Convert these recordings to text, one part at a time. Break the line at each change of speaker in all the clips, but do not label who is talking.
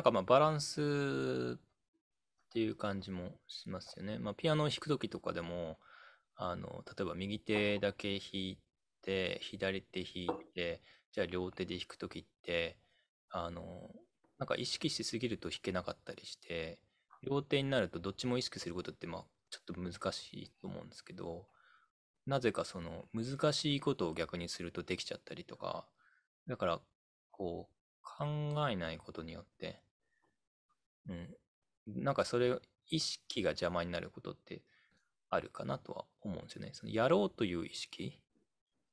なんかまあバランスっていう感じもしますよね。まあ、ピアノを弾く時とかでもあの例えば右手だけ弾いて左手弾いてじゃあ両手で弾く時ってあのなんか意識しすぎると弾けなかったりして両手になるとどっちも意識することってまあちょっと難しいと思うんですけどなぜかその難しいことを逆にするとできちゃったりとかだからこう考えないことによってうん、なんかそれ意識が邪魔になることってあるかなとは思うんですよね。そのやろうという意識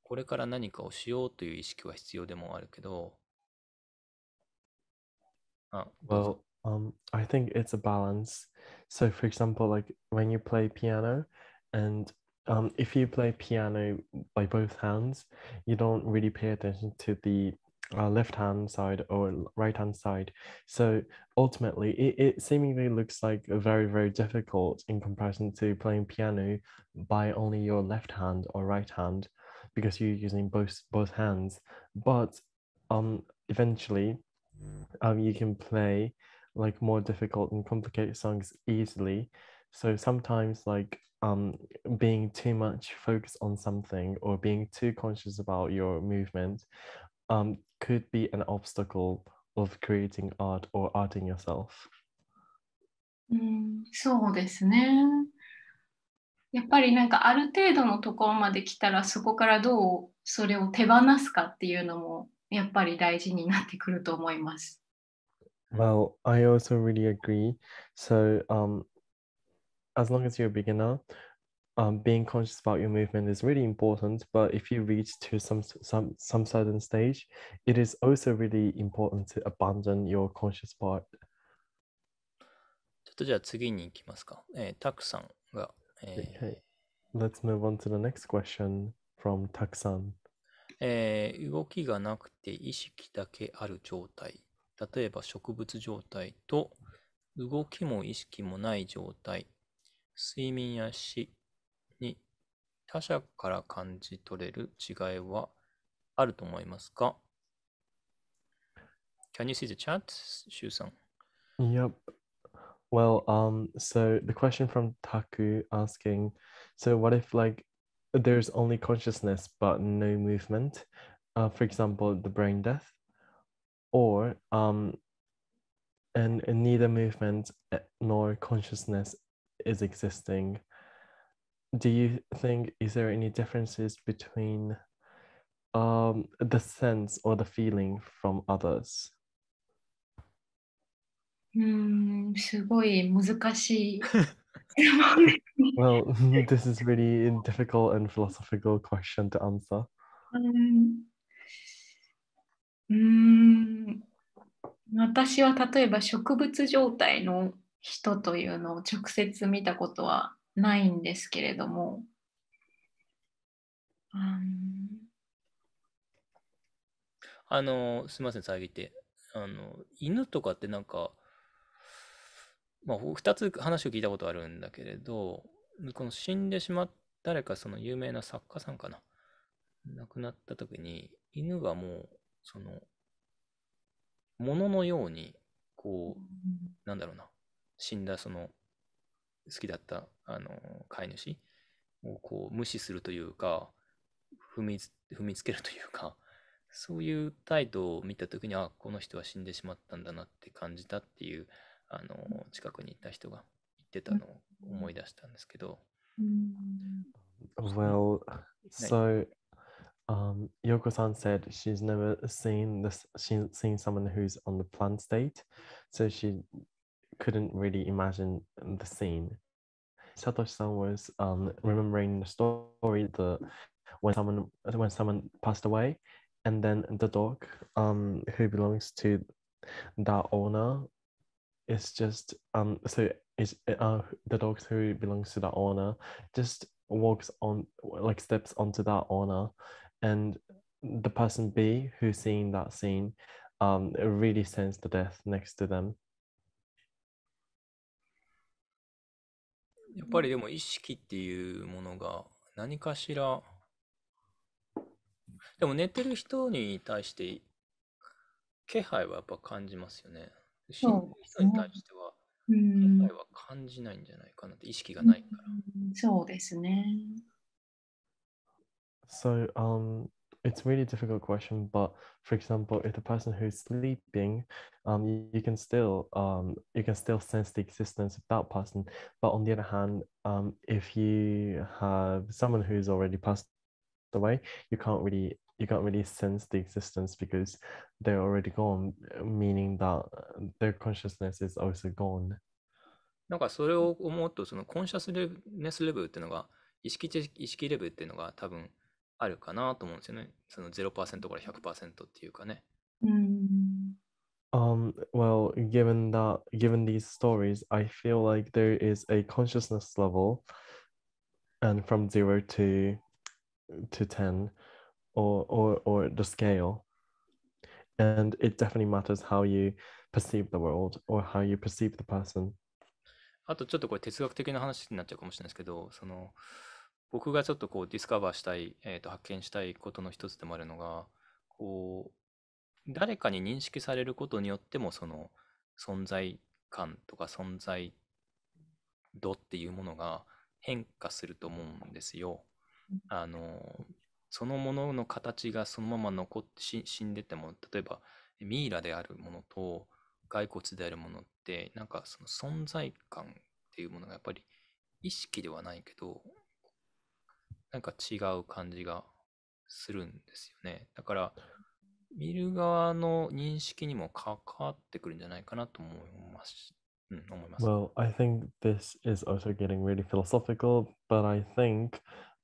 これから何かをしようという意識は必要でもあるけど。あ、
well, um, I think it's a balance. So, for example, like when you play piano, and um, if you play piano by both hands, you don't really pay attention to the uh, left hand side or right hand side. So ultimately, it, it seemingly looks like very, very difficult in comparison to playing piano by only your left hand or right hand because you're using both both hands. But um, eventually, um, you can play like more difficult and complicated songs easily. So sometimes, like um, being too much focused on something or being too conscious about your movement um, could be an obstacle of creating art or arting yourself?
うん、そうですね。やっぱりなんかある程度のところまで来たらそこからどうそれを手放すかっていうのもやっぱり大事になってくると思います。
Well, I also really agree. So, um, as long as you're a beginner, um, being conscious about your movement is really important. But if you reach to some some some certain stage, it is also really important to abandon your conscious part.
ちょっとじゃあ次に行きますか。えー、タクさんが。
えー、okay. Let's move on to the next question from タクさん。
えー、動きがなくて意識だけある状態。例えば植物状態と動きも意識もない状態。睡眠や死、他者から感じ取れる違いはあると思いますか Can you see the chat, Shu san?
Yep. Well, um, so the question from Taku asking, so what if like there's only consciousness but no movement? Uh, for example, the brain death, or um, and, and neither movement eh, nor consciousness is existing do you think is there any differences between um, the sense or the feeling from others? Well, this is really a difficult and philosophical question to answer.
うん、私は例えば植物状態の人というのを直接見たことはないんですけれども、
うん、あのすみません遮ってあの犬とかってなんか、まあ、2つ話を聞いたことあるんだけれどこの死んでしまった誰かその有名な作家さんかな亡くなった時に犬がもうそのもののようにこう、なんだろうな死んだその好きだったあの飼い主をこう無視するというか踏み踏みつけるというかそういう態度を見た時にあこの人は死んでしまったんだなって感じたっていうあの近くにいた人が言ってたのを思い出したんですけ
ど。Well, so um, Yoko san said she's never seen this, she's seen someone who's on the plant state, so she couldn't really imagine the scene. Satoshi-san was um, remembering the story the when someone when someone passed away, and then the dog um, who belongs to that owner is just um so is uh, the dog who belongs to that owner just walks on like steps onto that owner, and the person B who's seeing that scene um really sends the death next to them
やっぱりでも意識っていうものが何かしら、でも寝てる人に対して気配はやっぱ感じますよね。死んでる人に対しては
気配
は感じないんじゃないかなって意識がないか
ら。そうですね。
So, um, it's really difficult question but for example if the person who's sleeping um you, you can still um you can still sense the existence of that person but on the other hand um if you have someone who's already passed away you can't really you can't really sense the existence because they're already gone meaning that their consciousness is also gone
なんかそれを思うとそのコンシャスネスレベルっていうのが意識意識レベルっていうのが多分あるかなと思うんですよね。その0%から100%っていうかね。
う Um, well, given that, given these stories, I feel like there is a consciousness level, and from zero to to ten, or or or the scale, and it definitely matters how you perceive the world or how you perceive the person.
あとちょっとこれ哲学的な話になっちゃうかもしれないですけど、その、僕がちょっとこうディスカバーしたい、えー、と発見したいことの一つでもあるのがこう誰かに認識されることによってもその存在感とか存在度っていうものが変化すると思うんですよ。あのそのものの形がそのまま残って死んでても例えばミイラであるものと骸骨であるものってなんかその存在感っていうものがやっぱり意識ではないけどなんか違う感じがするんですよね。だから、見る側の認識にも関わってくるんじゃないかなと思います。うん、思います。Well,
I think this is also getting really philosophical, but I think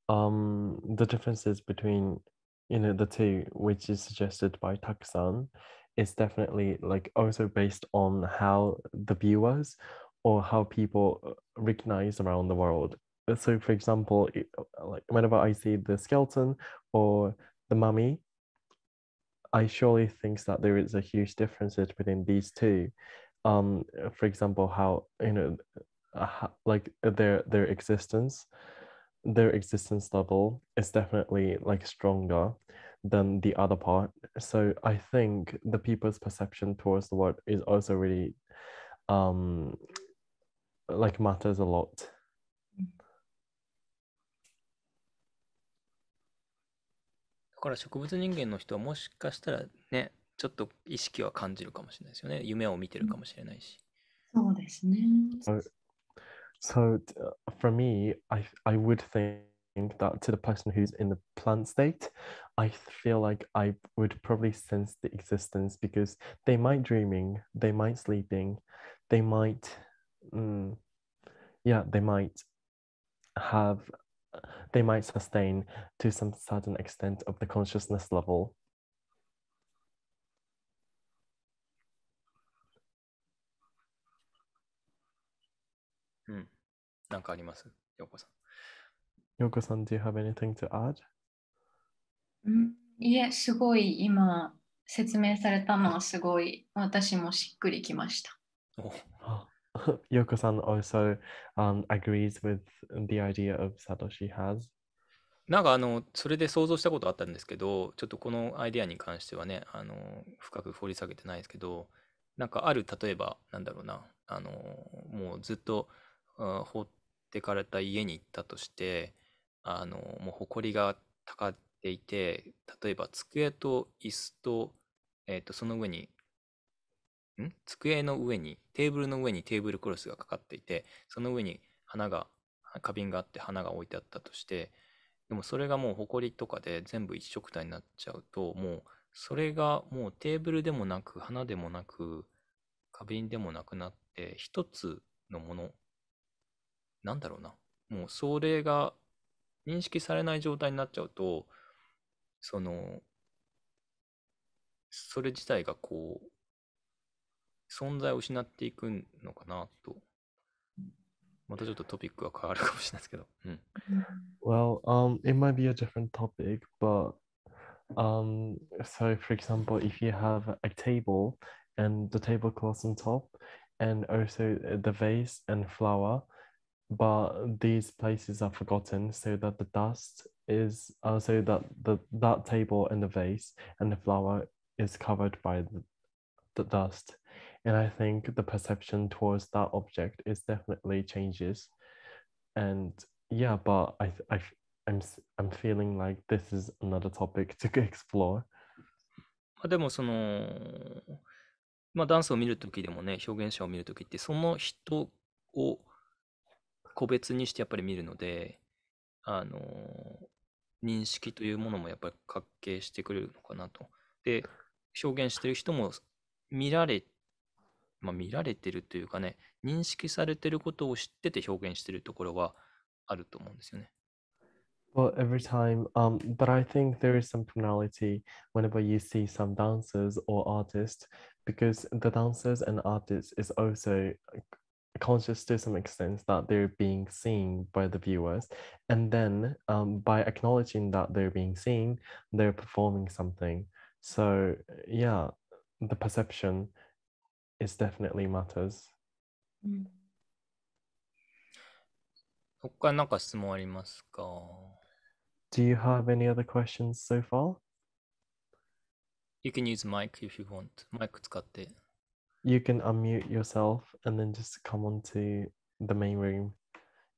um, the differences between you know the two which is suggested by Takusan is definitely like also based on how the viewers or how people recognize around the world so for example uh, like whenever i see the skeleton or the mummy i surely think that there is a huge differences between these two um for example how you know uh, like uh, their their existence their existence level is definitely like stronger than the other part so i think the people's perception towards the world is also really um like matters a lot
から植物人間の人はもしかしたらねちょっと意識は感じるかもしれないですよね夢を見てるかもしれないし、そうですね
so, so for me I, I would think that to the person who's in the plant state, I feel like I would probably sense the existence because they might dreaming, they might sleeping, they might, um, yeah, they might have they might sustain to some certain extent of the consciousness level.
Hmm. なんかあります、ヨコさ
ん。ヨコさん、do you have anything to add?
いえ、すごい今説明されたのはすごい私もし
っくりきました。
Yoko-san also um, agrees with the idea of Satoshi has.
なんかあのそれで想像したことあったんですけどちょっとこのアイデアに関してはねあの深く掘り下げてないですけどなんかある例えばなんだろうなあのもうずっとうん、放ってかれた家に行ったとしてあのもう埃がたかっていて例えば机と椅子と,、えー、とその上にん机の上に、テーブルの上にテーブルクロスがかかっていて、その上に花が、花瓶があって花が置いてあったとして、でもそれがもうほこりとかで全部一色体になっちゃうと、もうそれがもうテーブルでもなく、花でもなく、花瓶でもなくなって、一つのもの、なんだろうな。もうそれが認識されない状態になっちゃうと、その、それ自体がこう、存在を失っていくのかなと。またちょっとトピックは変
わるかもしれないですけど。うん、well, um, it might be a different topic, but um, so for example, if you have a table and the tablecloth on top, and also the vase and flower, but these places are forgotten so that the dust is uh, so that the that table and the vase and the flower is covered by the, the dust And I think the perception towards that object is definitely changes. And yeah, but I, I, I'm, I'm feeling like this is another topic to explore.
でもその、まあ、ダンスを見るときでもね、表現者を見るときって、その人を個別にしてやっぱり見るので、あの、認識というものもやっぱり関係してくれるのかなと。で、表現してる人も見られまあ、見られてるというかね、認識されてることを知ってて表現してるところはあると思うんですよね。
Well, every time, um, but I think there is some commonality whenever you see some dancers or artists, because the dancers and artists is also conscious to some extent that they're being seen by the viewers and then um, by acknowledging that they're being seen they're performing something so yeah the perception is definitely matters. Mm. Do you have any other questions so far?
You can use mic if you want.
You can unmute yourself and then just come on to the main room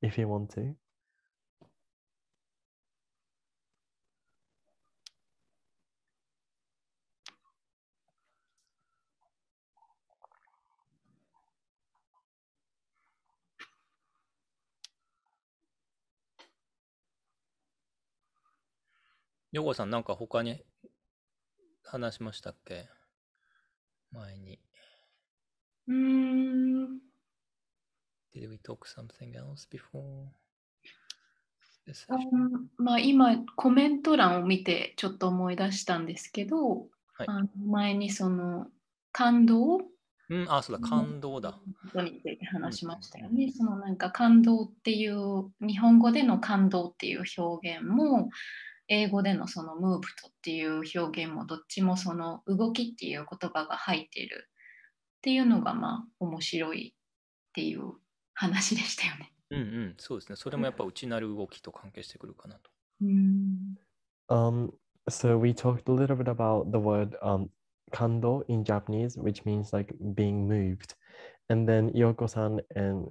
if you want to.
ヨゴさんなんか他に話しましたっけ前に。
うん。
Did we talk something else before? あ
まあ、今コメント欄を見てちょっと思い出したんですけど、はい、あの前にその感動
うん、あ、そうだ、感動だ。
について話しましたよね。うん、そのなんか感動っていう、日本語での感動っていう表現も、英語でのそのムーブトっていう表現もどっちもその動きっていう言葉が入っているっていうのがまあ
面白いっていう話でしたよね。うんうん、そうですね。それもやっぱ内なる動きと関係してくるかなと。
うん。
Um, so we talked a little bit about the word um, kando in Japanese, which means like being moved. And then Yoko-san and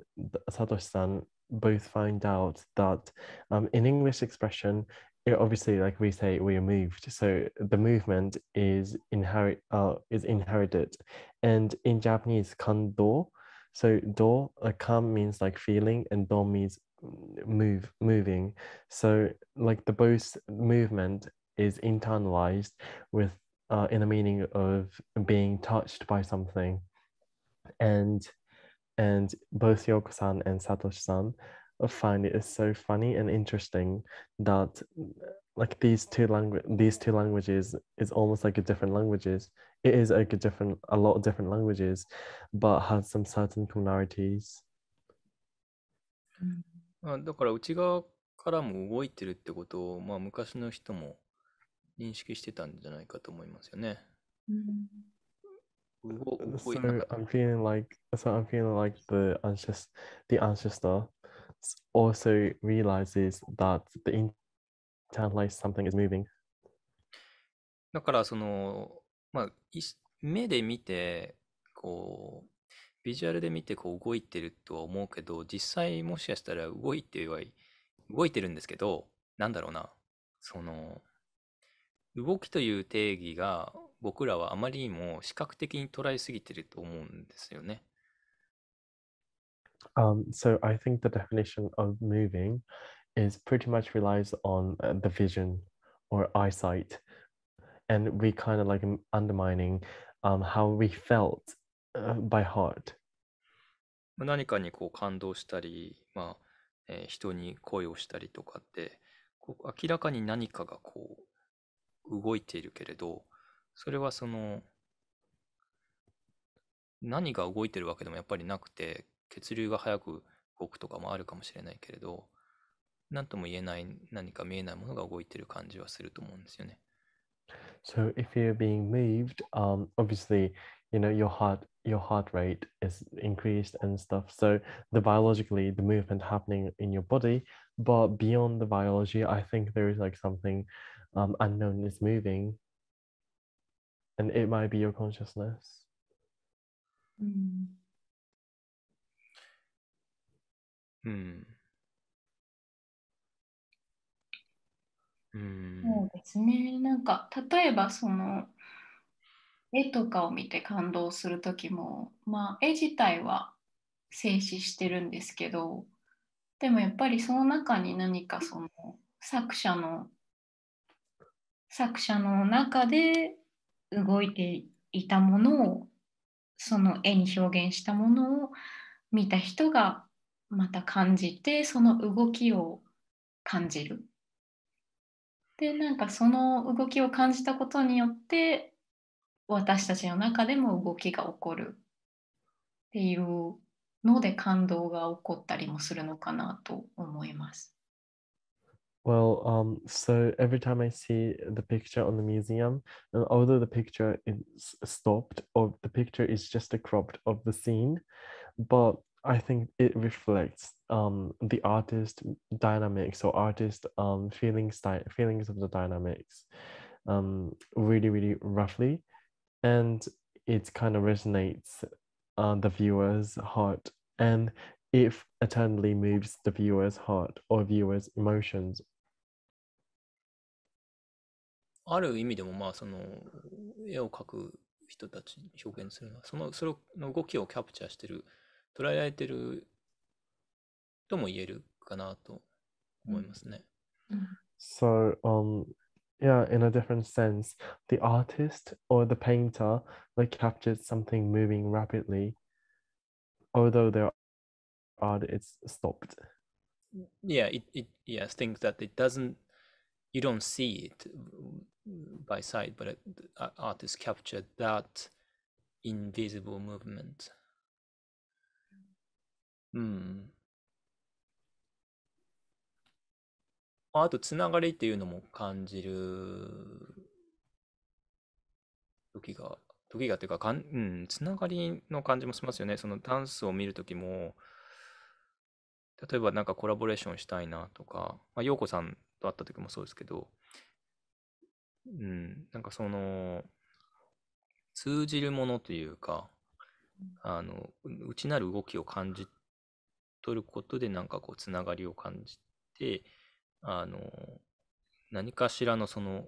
Satoshi-san both find out that um, in English expression, it obviously, like we say, we are moved. So the movement is inherit uh, is inherited, and in Japanese, kando. So do a uh, kam means like feeling, and do means move moving. So like the both movement is internalized with uh, in the meaning of being touched by something, and and both Yoko-san and Satoshi-san find it is so funny and interesting that like these two language these two languages is almost like a different languages it is like a different a lot of different languages but has some certain similarities.
Mm. Ah, だから内側からも動いてるってことを、まあ、昔の人も認識してたんじゃないかと思いますよね。うん So
I'm feeling like so I'm feeling like the ancestor the ancestor also realizes that the internal something is moving.
だからそのまあ目で見てこうビジュアルで見てこう動いてるとは思うけど実際もしかしたら動いては動いてるんですけどなんだろうなその動きという定義が僕らはあまりにも視覚的に捉えすぎてると思うんですよね。
Um, so I think the definition of moving is pretty much relies on the vision or eyesight. And we kind of like undermining um, how we felt by heart.
何かにこう感動したり、まあえー、人に恋をしたりとかってこう明らかに何かがこう動いているけれどそれはその、何が動いてるわけでもやっぱりなくて、血流が速く動くとかもあるかもしれないけれど、何とも言えない何か見えないものが動いてる感じはすると思うんですよね。
So if you're being moved, um, obviously, you know your heart your heart rate is increased and stuff. So the biologically the movement happening in your body, but beyond the biology, I think there is like something um, unknown is moving and it might be your consciousness. Mm. Hmm.
そうですね。なんか例えばその絵とかを見て感動する時も、まあ、絵自体は静止してるんですけどでもやっぱりその中に何かその作者の作者の中で動いていたものをその絵に表現したものを見た人がまた感じてその動きを感じる。でなんかその動きを感じたことによって私たちの中でも動きが起こるっていうので感動が起こったりもするのかなと思います。
Well, um, so every time I see the picture on the museum, and uh, although the picture is stopped or the picture is just a cropped of the scene, but I think it reflects um, the artist dynamics or artist um, feelings, feelings of the dynamics um, really, really roughly. And it kind of resonates on uh, the viewer's heart. And if eternally moves the viewer's heart or viewer's emotions
ある意味でもまあその絵を描く人たちに表現するのはそのそれの動きをキャプチャーしてる捉えられてるとも言えるかなと思いますね。
So, um, yeah, in a different sense, the artist or the painter that captures something moving rapidly, although their art is stopped.
Yeah, it, it yes, things that it doesn't, you don't see it by side, but artists captured that invisible movement. うん。あと、つながりっていうのも感じる時が、時がというかかん、うん、つながりの感じもしますよね。そのダンスを見るときも、例えばなんかコラボレーションしたいなとか、まあ、陽子さんと会った時もそうですけど、うん、なんかその、通じるものというか、あの、内なる動きを感じ取ることで、なんかこう、つながりを感じて、あの、何かしらのその、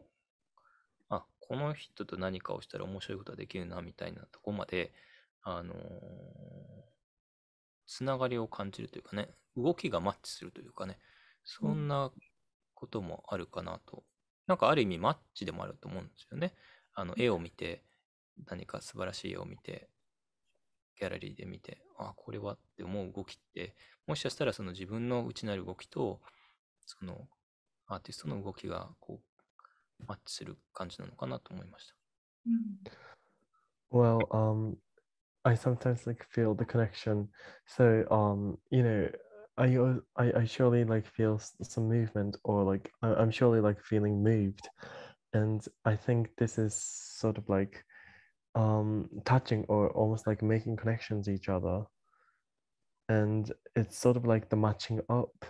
あ、この人と何かをしたら面白いことができるな、みたいなとこまで、あの、つながりを感じるというかね、動きがマッチするというかね、そんなこともあるかなとなんかある意味マッチでもあると思うんですよね。あの絵を見て、何か素晴らしい絵を見て、ギャラリーで見て、あ、これはって思う動きって、もしかしたらその自分の内なる動きと、そのアーティストの動きがこうマッチする感じなのかなと思いました。
Well, um, I sometimes like feel the connection. So, um, you know, I uh, I I surely like feel some movement or like I'm surely like feeling moved, and I think this is sort of like um touching or almost like making connections each other, and it's sort of like the matching up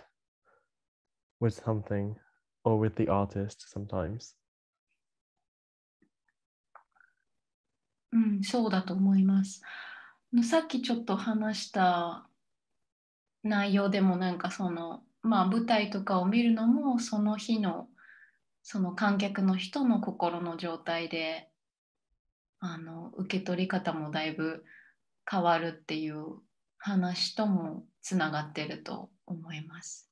with something or with the artist sometimes.
うん、そうだと思います。さっきちょっと話した mm, 内容でもなんかそのまあ舞台とかを見るのもその日のその観客の人の心の状態であの受け取り方もだいぶ変わるっていう話ともつながってると思います。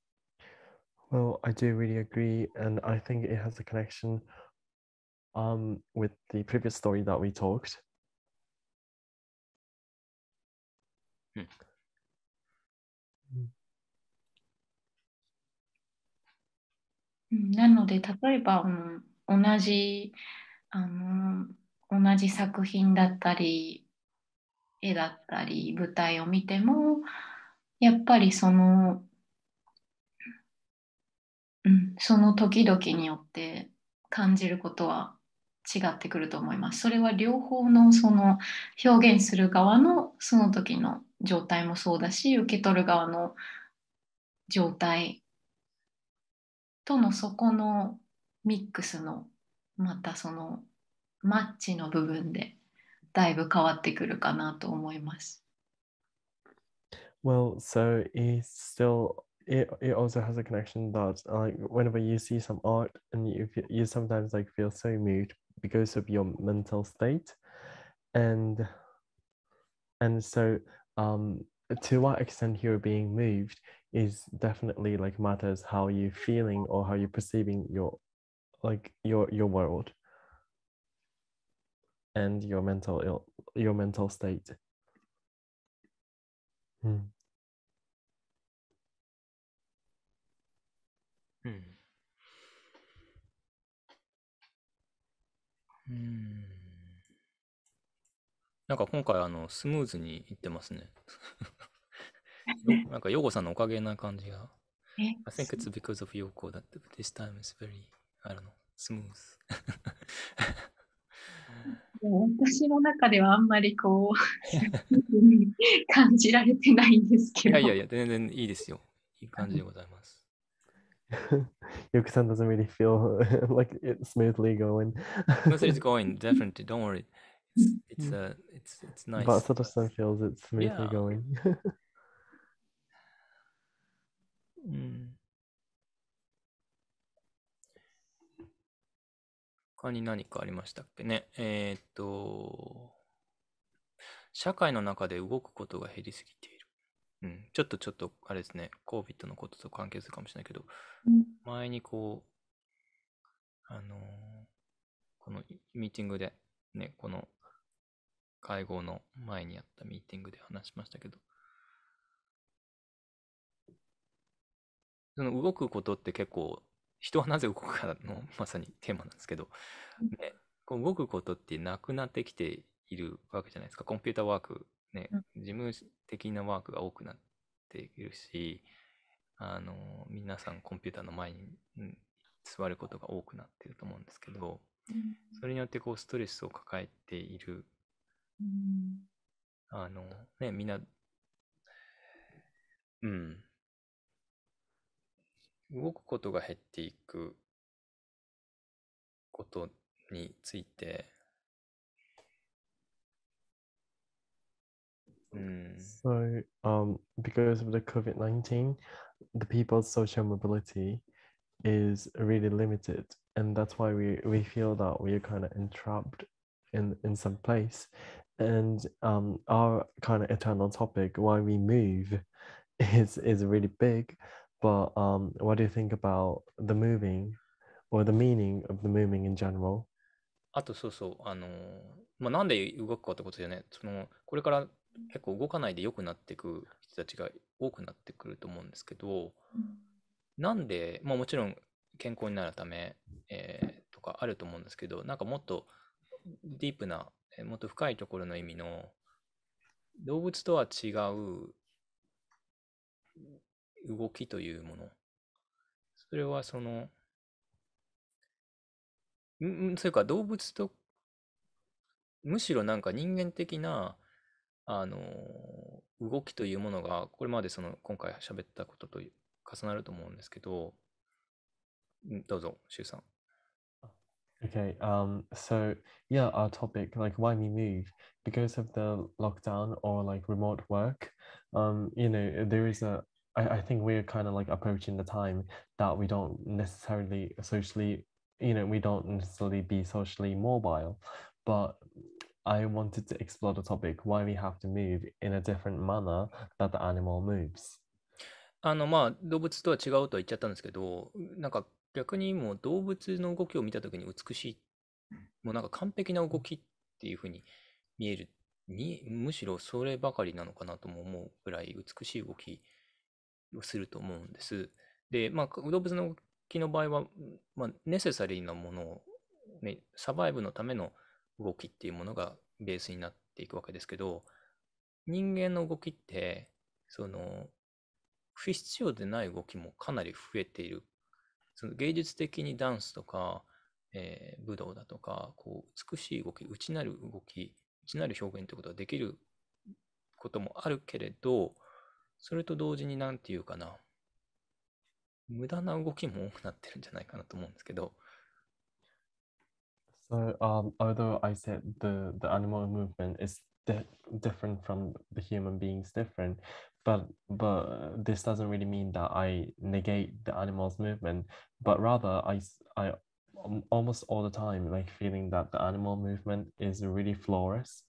Well, I do really agree, and I think it has a connection um, with the previous story that we talked.
なので例えば、うん、同じあの同じ作品だったり絵だったり舞台を見てもやっぱりその、うん、その時々によって感じることは違ってくると思います。それは両方のその表現する側のその時の状態もそうだし受け取る側の状態とのそこのミックスのまたそのマッチの部分でだいぶ変わってくるかなと思いま
す。Well, so it's still it it also has a connection that like whenever you see some art and you you sometimes like feel so moved because of your mental state, and and so um to what extent you're being moved is definitely like matters how you're feeling or how you're perceiving your like your your world and your mental Ill, your mental state hmm. Hmm.
Hmm. うんなんか今回あのスムーズにいってますねなんか、ヨゴさんのおかげな感じが。I think it's because of Yoko that this time is very, I don't know, smooth.
私の中ではあんまりこう感じられてないんですけど。いや
いや全然いいですよ。いい感じでございます。
Yoku san doesn't really feel like it's smoothly going.
Because it's going, definitely. Don't worry. It's, it's, uh, it's, it's nice. But Sato
san feels it's smoothly yeah. going.
うん。他に何かありましたっけね。えー、っと、社会の中で動くことが減りすぎている。うん、ちょっとちょっと、あれですね、COVID のことと関係するかもしれないけど、うん、前にこう、あのー、このミーティングで、ね、この会合の前にやったミーティングで話しましたけど、その動くことって結構人はなぜ動くかのまさにテーマなんですけど、ね、こう動くことってなくなってきているわけじゃないですかコンピューターワークね、事務的なワークが多くなっているしあの皆さんコンピューターの前に座ることが多くなっていると思うんですけど、それによってこうストレスを抱えている、あのねみんなうん動くことが減っていくことについて、
Mm. So, um, because of the COVID 19, the people's social mobility is really limited. And that's why we, we feel that we're kind of entrapped in, in some place. And um, our kind of eternal topic, why we move, is, is really big. But um, what do you think about the moving or the meaning of the moving in general?
あとそうそう、あのー、まあ、なんで動くかってことだよね。その、これから結構動かないで良くなっていく人たちが多くなってくると思うんですけど、なんで、まあもちろん健康になるため、えー、とかあると思うんですけど、なんかもっとディープな、もっと深いところの意味の、動物とは違う、動きというもの。それはその、んそれか動物と、むしろなんか人間的な、あの、動きというものが、これまでその、今回喋ったことと重なると思うんですけど、どうぞ、シさん。
Okay, um, so yeah, our topic, like why we move, because of the lockdown or like remote work, um, you know, there is a I, I think we're kind of like approaching the time that we don't necessarily socially, you know, we don't necessarily be socially mobile. But I wanted to explore the topic why we have to move in a different manner that the animal moves.
あのまあ動物とは違うとは言っちゃったんですけど、なんか逆にもう動物の動きを見たときに美しい、もうなんか完璧な動きっていうふうに見えるに、むしろそればかりなのかなとも思うぐらい美しい動き。をすると思うんです。で、まあ、動物の動きの場合は、まあ、ネセサリーなものを、ね、サバイブのための動きっていうものがベースになっていくわけですけど、人間の動きって、その、不必要でない動きもかなり増えている。その芸術的にダンスとか、えー、武道だとか、こう、美しい動き、内なる動き、内なる表現ということができることもあるけれど、それと同時に何て言うかな、無駄な動きも多くなってるんじゃないかなと思うんですけど。
So, um, although I said the, the animal movement is di- different from the human beings different, but but this doesn't really mean that I negate the animal's movement, but rather I I almost all the time like feeling that the animal movement is really flawless.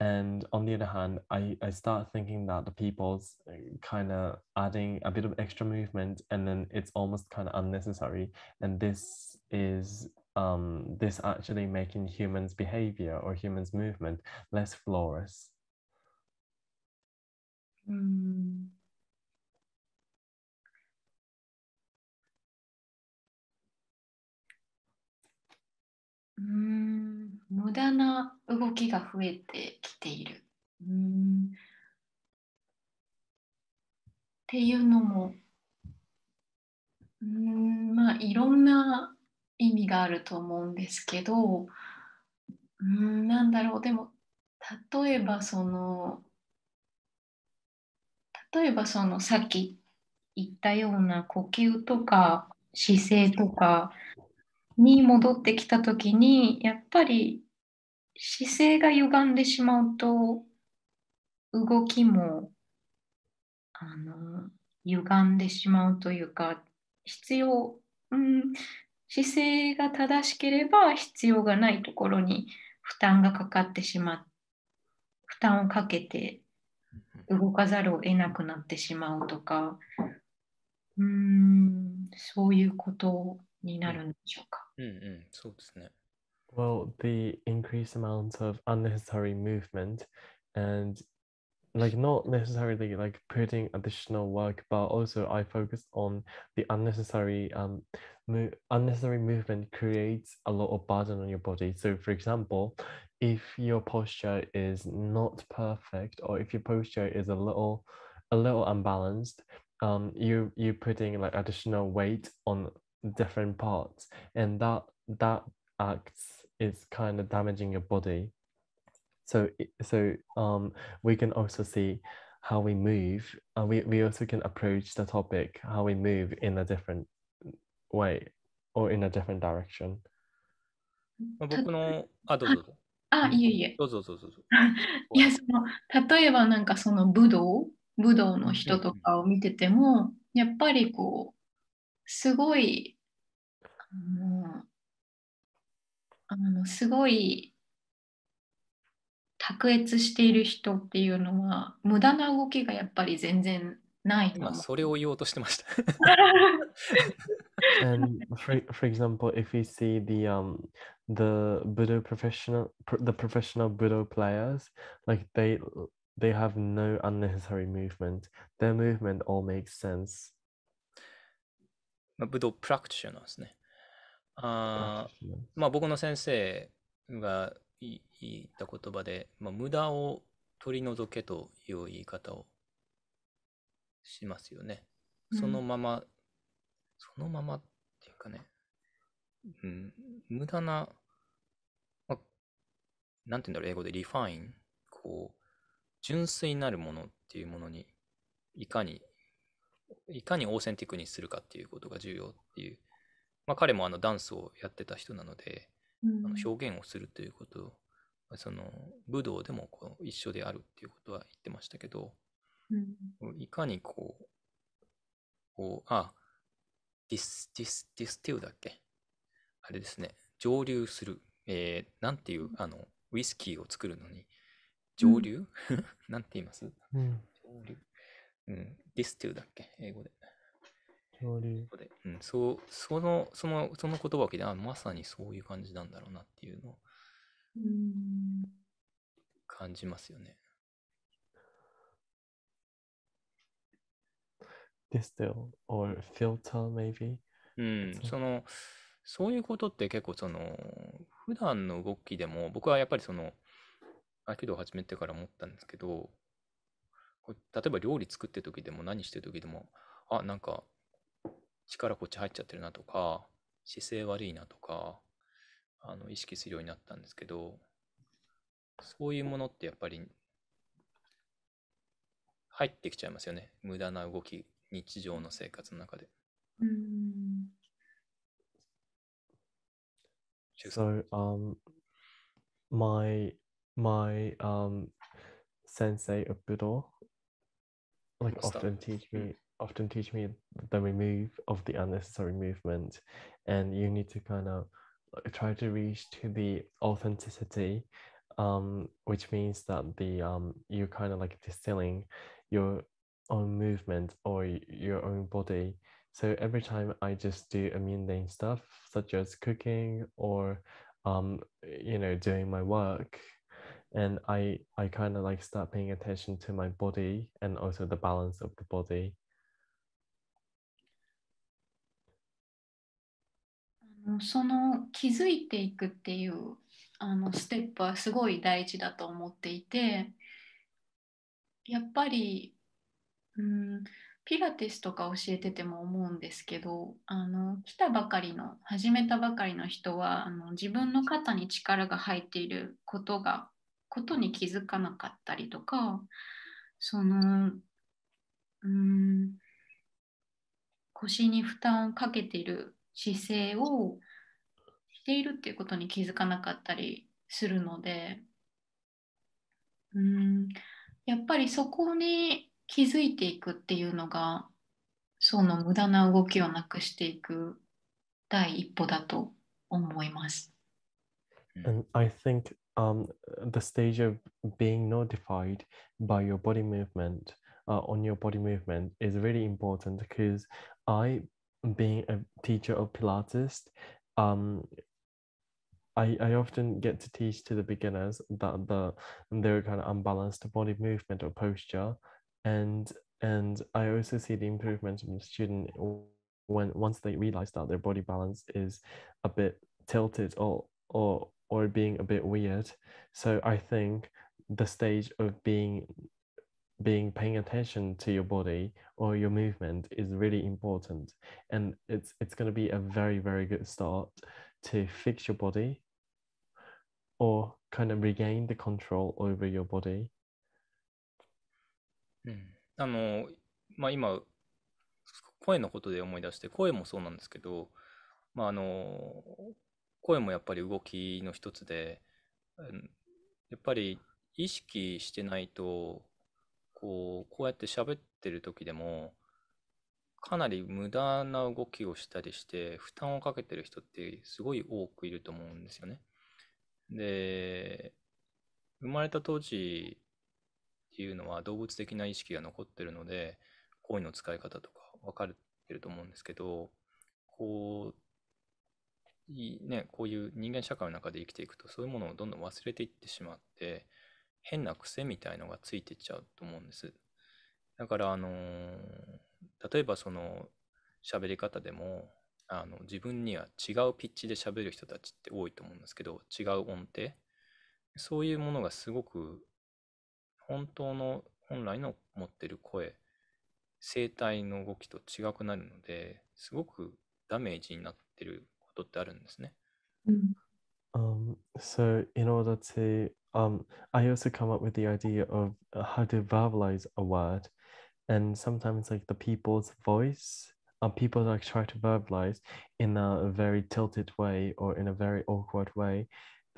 and on the other hand i i start thinking that the people's uh, kind of adding a bit of extra movement and then it's almost kind of unnecessary and this is um this actually making humans behavior or humans movement less flawless hmm.
う
ん無駄な動きが増えてきているうんっていうのもうんまあいろんな意味があると思うんですけどうんなんだろうでも例えばその例えばそのさっき言ったような呼吸とか姿勢とかに戻ってきた時にやっぱり姿勢が歪んでしまうと動きもあの歪んでしまうというか必要、うん、姿勢が正しければ必要がないところに負担がかかってしまって負担をかけて動かざるを得なくなってしまうとかうんそういうことになるんでしょう
か。うんうん、そうですね。
Well, the increased amount of unnecessary movement and like not necessarily like putting additional work, but also I focused on the unnecessary um mo- unnecessary movement creates a lot of burden on your body. So for example, if your posture is not perfect or if your posture is a little a little unbalanced, um you you putting like additional weight on different parts and that that acts is kind of damaging your body so so um we can also see how we move uh, we, we also can approach the topic how we move in a different way or in a different direction
僕の
あどうぞ
あいえいえどうぞどうぞいやその例えばなんかその武道武道の人とかを見ててもやっぱりこう すごい、あのすごい卓越している人っていうのは無駄な動きがやっぱり全然ないと思
それを言おうとしてました。
um, for, for example, if we see the um the Budo professional the professional Budo players, like they they have no unnecessary movement. Their movement all makes sense.
まあ、武道プラクティショナーですね。あまあ、僕の先生が言った言葉で、まあ、無駄を取り除けという言い方をしますよね。そのまま、うん、そのままっていうかね、うん、無駄な、まあ、なんて言うんだろう、英語でリファイン、こう、純粋なるものっていうものにいかにいかにオーセンティックにするかっていうことが重要っていう、まあ、彼もあのダンスをやってた人なので、うん、あの表現をするということその武道でもこう一緒であるっていうことは言ってましたけど、うん、いかにこうこうあディスディスディスティルだっけあれですね蒸留する、えー、なんていうあのウイスキーを作るのに蒸留、うん、なんて言います、うん、蒸留うん、ディスティ o だっけ英語で。恐竜。うん、そう、その、その、その言葉は、て、あ、まさにそういう感じなんだろうなっていうのを感じますよね。
ディス t i l オ or filter m
うん、その、そういうことって結構その、普段の動きでも、僕はやっぱりその、アキドを始めてから思ったんですけど、例えば料理作ってる時でも何してる時でもあなんか力こっち入っちゃってるなとか姿勢悪いなとかあの意識するようになったんですけどそういうものってやっぱり入ってきちゃいますよね無駄な動き日常の生活の中で。
うん。
So um, my my um sensei of b u d a like often stuff. teach me often teach me the remove of the unnecessary movement and you need to kind of try to reach to the authenticity um, which means that the um, you're kind of like distilling your own movement or your own body so every time i just do a mundane stuff such as cooking or um, you know doing my work and I I kind of like start paying attention to my body and also the balance of the body.
その気づいていくっていうあのステップはすごい大事だと思っていてやっぱり、うん、ピラティスとか教えてても思うんですけどあの来たばかりの始めたばかりの人はあの自分の肩に力が入っていることがことに気づかなかったりとかそのうん腰に負担をかけている姿勢をしているっていうことに気づかなかったりするのでうんやっぱりそこに気づいていくっていうのがその無駄な動きをなくしていく第一歩だと思います。
And I think um, uh, the stage of being notified by your body movement uh, on your body movement is really important because I, being a teacher of Pilates, um, I, I often get to teach to the beginners that the their kind of unbalanced body movement or posture, and and I also see the improvement in the student when once they realize that their body balance is a bit tilted or or or being a bit weird. So I think the stage of being being paying attention to your body or your movement is really important and it's it's going to be a very very good start to fix your body or kind of regain the control over your body
hmm. あのまあ今声のことで思い出して声もそうなんですけどまああの声もやっぱり動きの一つで、うん、やっぱり意識してないとこうこうやって喋ってる時でもかなり無駄な動きをしたりして負担をかけてる人ってすごい多くいると思うんですよね。で生まれた当時っていうのは動物的な意識が残ってるので声の使い方とか分かってると思うんですけどこうね、こういう人間社会の中で生きていくとそういうものをどんどん忘れていってしまって変な癖みたいのがついていっちゃうと思うんですだからあのー、例えばその喋り方でもあの自分には違うピッチで喋る人たちって多いと思うんですけど違う音程そういうものがすごく本当の本来の持ってる声声帯の動きと違くなるのですごくダメージになってることってあるんですね。
Um, so in order to um, I also come up with the idea of uh, how to verbalize a word, and sometimes like the people's voice, um, people like try to verbalize in a very tilted way or in a very awkward way,